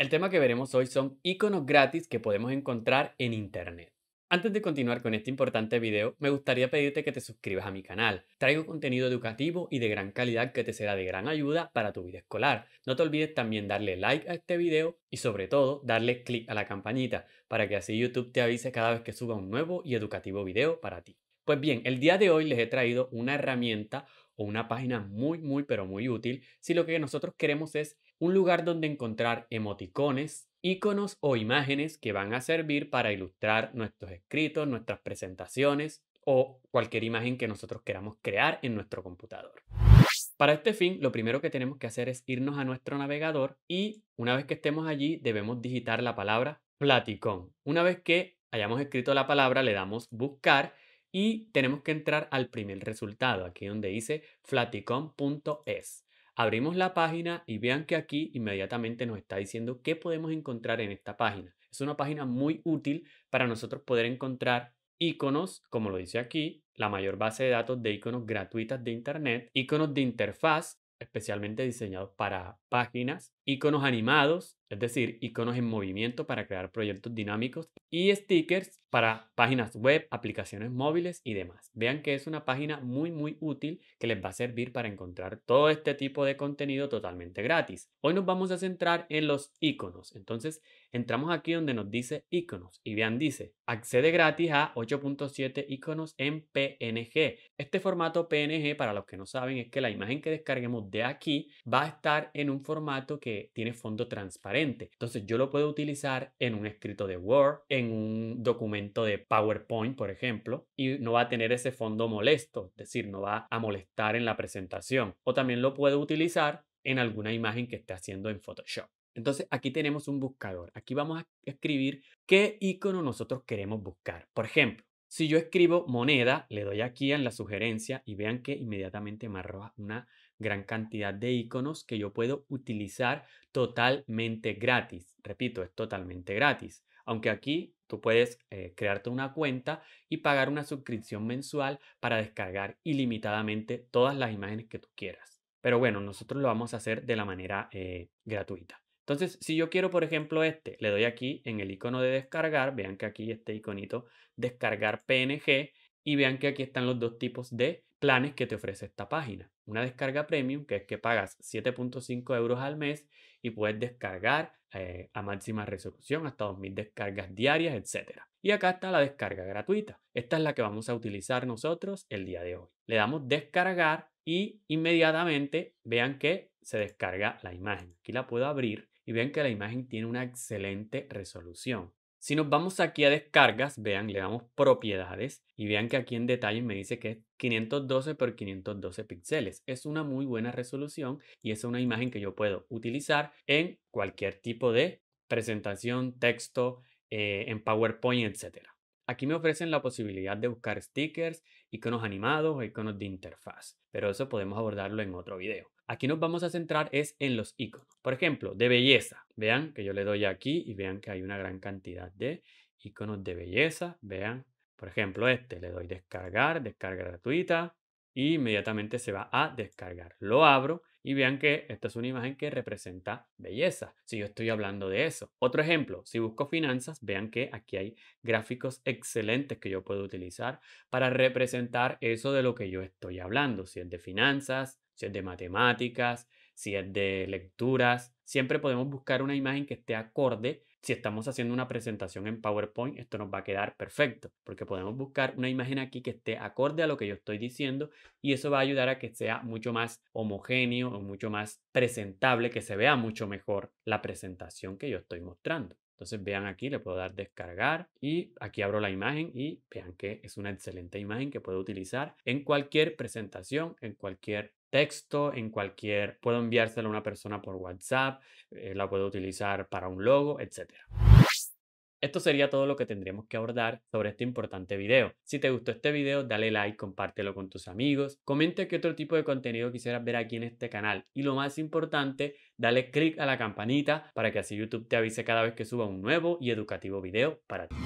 El tema que veremos hoy son iconos gratis que podemos encontrar en Internet. Antes de continuar con este importante video, me gustaría pedirte que te suscribas a mi canal. Traigo contenido educativo y de gran calidad que te será de gran ayuda para tu vida escolar. No te olvides también darle like a este video y sobre todo darle click a la campanita para que así YouTube te avise cada vez que suba un nuevo y educativo video para ti. Pues bien, el día de hoy les he traído una herramienta o una página muy muy pero muy útil si lo que nosotros queremos es un lugar donde encontrar emoticones, iconos o imágenes que van a servir para ilustrar nuestros escritos, nuestras presentaciones o cualquier imagen que nosotros queramos crear en nuestro computador. Para este fin, lo primero que tenemos que hacer es irnos a nuestro navegador y una vez que estemos allí debemos digitar la palabra platicón. Una vez que hayamos escrito la palabra le damos buscar y tenemos que entrar al primer resultado, aquí donde dice Flaticon.es. Abrimos la página y vean que aquí inmediatamente nos está diciendo qué podemos encontrar en esta página. Es una página muy útil para nosotros poder encontrar iconos, como lo dice aquí, la mayor base de datos de iconos gratuitas de Internet, iconos de interfaz, especialmente diseñados para páginas, iconos animados, es decir, iconos en movimiento para crear proyectos dinámicos y stickers para páginas web, aplicaciones móviles y demás. Vean que es una página muy muy útil que les va a servir para encontrar todo este tipo de contenido totalmente gratis. Hoy nos vamos a centrar en los iconos. Entonces, entramos aquí donde nos dice iconos y vean dice, accede gratis a 8.7 iconos en PNG. Este formato PNG para los que no saben es que la imagen que descarguemos de aquí va a estar en un formato que tiene fondo transparente. Entonces yo lo puedo utilizar en un escrito de Word, en un documento de PowerPoint, por ejemplo, y no va a tener ese fondo molesto, es decir, no va a molestar en la presentación. O también lo puedo utilizar en alguna imagen que esté haciendo en Photoshop. Entonces aquí tenemos un buscador. Aquí vamos a escribir qué icono nosotros queremos buscar. Por ejemplo, si yo escribo moneda, le doy aquí en la sugerencia y vean que inmediatamente me arroja una gran cantidad de iconos que yo puedo utilizar totalmente gratis. Repito, es totalmente gratis. Aunque aquí tú puedes eh, crearte una cuenta y pagar una suscripción mensual para descargar ilimitadamente todas las imágenes que tú quieras. Pero bueno, nosotros lo vamos a hacer de la manera eh, gratuita. Entonces, si yo quiero, por ejemplo, este, le doy aquí en el icono de descargar, vean que aquí este iconito, descargar PNG, y vean que aquí están los dos tipos de planes que te ofrece esta página. Una descarga premium, que es que pagas 7.5 euros al mes y puedes descargar eh, a máxima resolución, hasta 2.000 descargas diarias, etc. Y acá está la descarga gratuita. Esta es la que vamos a utilizar nosotros el día de hoy. Le damos descargar y inmediatamente vean que se descarga la imagen. Aquí la puedo abrir y vean que la imagen tiene una excelente resolución. Si nos vamos aquí a descargas, vean, le damos propiedades y vean que aquí en detalle me dice que es 512 por 512 píxeles. Es una muy buena resolución y es una imagen que yo puedo utilizar en cualquier tipo de presentación, texto, eh, en PowerPoint, etcétera. Aquí me ofrecen la posibilidad de buscar stickers, iconos animados o iconos de interfaz, pero eso podemos abordarlo en otro video. Aquí nos vamos a centrar es en los iconos. Por ejemplo, de belleza. Vean que yo le doy aquí y vean que hay una gran cantidad de iconos de belleza. Vean, por ejemplo, este le doy descargar, descarga gratuita y inmediatamente se va a descargar. Lo abro y vean que esta es una imagen que representa belleza, si yo estoy hablando de eso. Otro ejemplo, si busco finanzas, vean que aquí hay gráficos excelentes que yo puedo utilizar para representar eso de lo que yo estoy hablando, si es de finanzas, si es de matemáticas, si es de lecturas. Siempre podemos buscar una imagen que esté acorde si estamos haciendo una presentación en PowerPoint, esto nos va a quedar perfecto, porque podemos buscar una imagen aquí que esté acorde a lo que yo estoy diciendo y eso va a ayudar a que sea mucho más homogéneo o mucho más presentable, que se vea mucho mejor la presentación que yo estoy mostrando. Entonces vean aquí, le puedo dar descargar y aquí abro la imagen y vean que es una excelente imagen que puedo utilizar en cualquier presentación, en cualquier texto, en cualquier, puedo enviársela a una persona por WhatsApp, eh, la puedo utilizar para un logo, etcétera. Esto sería todo lo que tendríamos que abordar sobre este importante video. Si te gustó este video, dale like, compártelo con tus amigos, comenta qué otro tipo de contenido quisieras ver aquí en este canal y lo más importante, dale click a la campanita para que así YouTube te avise cada vez que suba un nuevo y educativo video para ti.